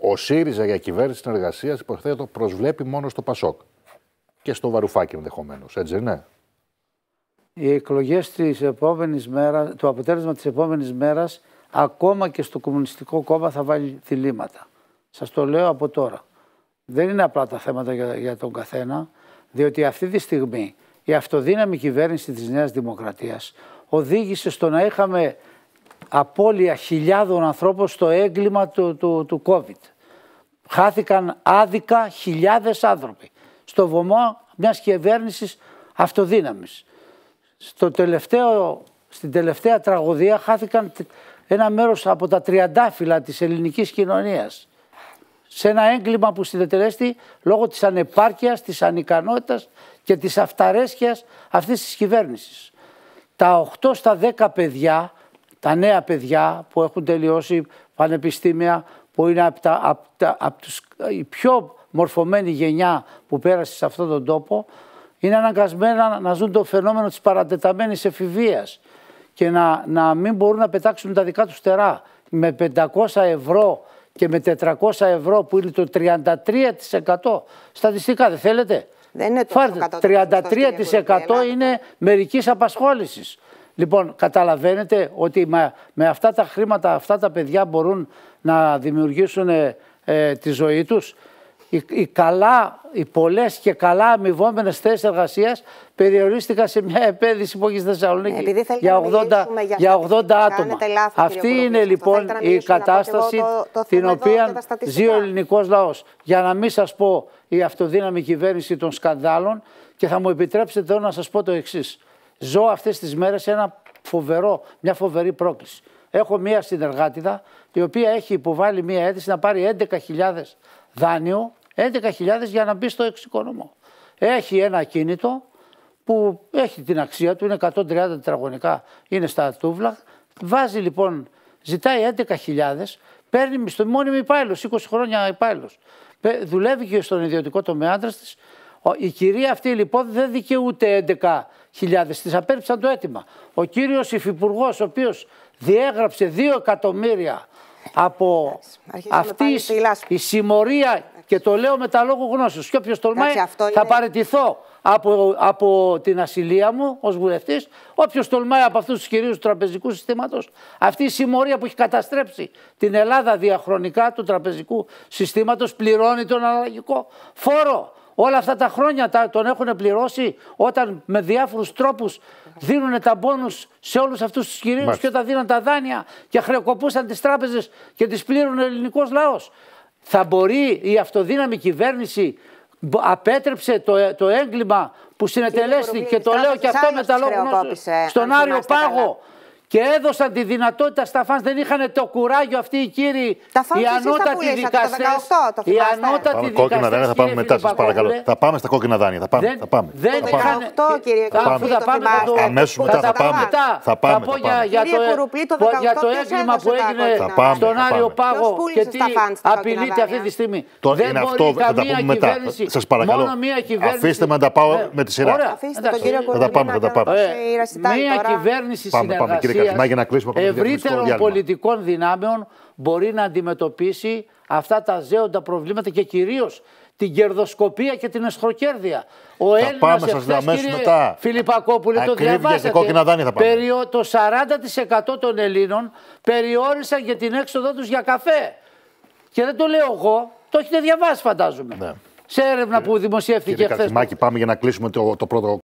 Ο ΣΥΡΙΖΑ για κυβέρνηση συνεργασίας, υποθέτω, προσβλέπει μόνο στο ΠΑΣΟΚ και στο Βαρουφάκι ενδεχομένως, έτσι δεν είναι. Οι εκλογές το αποτέλεσμα της επόμενης μέρας, ακόμα και στο Κομμουνιστικό Κόμμα, θα βάλει θυλήματα. Σας το λέω από τώρα. Δεν είναι απλά τα θέματα για, για τον καθένα, διότι αυτή τη στιγμή η αυτοδύναμη κυβέρνηση της Νέας Δημοκρατίας οδήγησε στο να είχαμε απώλεια χιλιάδων ανθρώπων στο έγκλημα του, του, του COVID. Χάθηκαν άδικα χιλιάδες άνθρωποι στο βωμό μιας κυβέρνησης αυτοδύναμης. Στο τελευταίο, στην τελευταία τραγωδία χάθηκαν ένα μέρος από τα τριαντάφυλλα της ελληνικής κοινωνίας. Σε ένα έγκλημα που συνδετελέστη λόγω της ανεπάρκειας, της ανικανότητας και της αυταρέσκειας αυτής της κυβέρνησης. Τα 8 στα 10 παιδιά τα νέα παιδιά που έχουν τελειώσει πανεπιστήμια, που είναι από, τα, τα, τους, η πιο μορφωμένη γενιά που πέρασε σε αυτόν τον τόπο, είναι αναγκασμένα να ζουν το φαινόμενο της παρατεταμένης εφηβείας και να, να μην μπορούν να πετάξουν τα δικά τους τερά. Με 500 ευρώ και με 400 ευρώ που είναι το 33% στατιστικά, δεν θέλετε. Δεν είναι το 33% είναι μερικής απασχόλησης. Λοιπόν, καταλαβαίνετε ότι με, με αυτά τα χρήματα αυτά τα παιδιά μπορούν να δημιουργήσουν ε, ε, τη ζωή τους. Οι, οι, καλά, οι πολλές και καλά αμοιβόμενες θέσεις εργασίας περιορίστηκαν σε μια επένδυση που έχει στη Θεσσαλονίκη ναι, για 80, για, 80 άτομα. Αυτή είναι λοιπόν η κατάσταση την οποία ζει ο ελληνικός λαός. Για να μην σας πω η αυτοδύναμη κυβέρνηση των σκανδάλων και θα μου επιτρέψετε εδώ να σας πω το εξής ζω αυτές τις μέρες ένα φοβερό, μια φοβερή πρόκληση. Έχω μια συνεργάτηδα η οποία έχει υποβάλει μια αίτηση να πάρει 11.000 δάνειο, 11.000 για να μπει στο εξοικονομό. Έχει ένα κίνητο που έχει την αξία του, είναι 130 τετραγωνικά, είναι στα τούβλα. Βάζει λοιπόν, ζητάει 11.000, παίρνει μισθό, μόνιμη υπάλληλο, 20 χρόνια υπάλληλος. Δουλεύει και στον ιδιωτικό τομέα άντρας της, η κυρία αυτή λοιπόν δεν δικαιούται 11.000, τη απέρριψαν το αίτημα. Ο κύριος υφυπουργός, ο οποίος διέγραψε 2 εκατομμύρια από αυτή η συμμορία και το λέω με τα λόγω γνώση. Και όποιος τολμάει θα είναι... παραιτηθώ από, από την ασυλία μου ως βουλευτής, όποιος τολμάει από αυτούς τους κυρίους του τραπεζικού συστήματος. Αυτή η συμμορία που έχει καταστρέψει την Ελλάδα διαχρονικά του τραπεζικού συστήματος, πληρώνει τον αναλλαγικό φόρο. Όλα αυτά τα χρόνια τον έχουν πληρώσει όταν με διάφορους τρόπους δίνουν τα μπόνους σε όλους αυτούς τους κυρίους και όταν δίναν τα δάνεια και χρεοκοπούσαν τις τράπεζες και τις πλήρωνε ο ελληνικός λαός. Θα μπορεί η αυτοδύναμη κυβέρνηση απέτρεψε το, ε, το έγκλημα που συνετελέστηκε και το λέω και αυτό με τα λόγια στον Άριο Πάγο και έδωσαν τη δυνατότητα στα φαν. δεν είχαν το κουράγιο αυτοί οι κύριοι, τα οι ανώτατοι δικαστές, οι ανώτατοι δικαστές, κόκκινα δάνεια θα πάμε μετά σας παρακαλώ, θα πάμε στα κόκκινα δάνεια, θα πάμε, δεν, θα πάμε. Δεν θα πάμε. 18 κύριε Κουρουπλή, θα πάμε, αμέσως μετά θα πάμε, θα πάμε, θα πάμε. Για, το ε- έγκλημα που έγινε στον Άριο Πάγο και τι απειλείται αυτή τη στιγμή. Δεν θα τα πούμε μετά. Σας παρακαλώ. Αφήστε με να τα πάω ναι. με τη σειρά. θα τα πάμε. Ε, μία κυβέρνηση συνεργασία ευρύτερων πολιτικών δυνάμεων μπορεί να αντιμετωπίσει αυτά τα ζέοντα προβλήματα και κυρίως την κερδοσκοπία και την εσχροκέρδεια. Ο θα Έλληνας πάμε, εχθές, κύριε μετά. το διαβάσατε. Περιο, το 40% των Ελλήνων περιόρισαν για την έξοδό τους για καφέ. Και δεν το λέω εγώ, το έχετε διαβάσει φαντάζομαι. Ναι. Σε έρευνα που δημοσιεύτηκε χθε. Κύριε Κατσιμάκη, πάμε για να κλείσουμε το, το πρώτο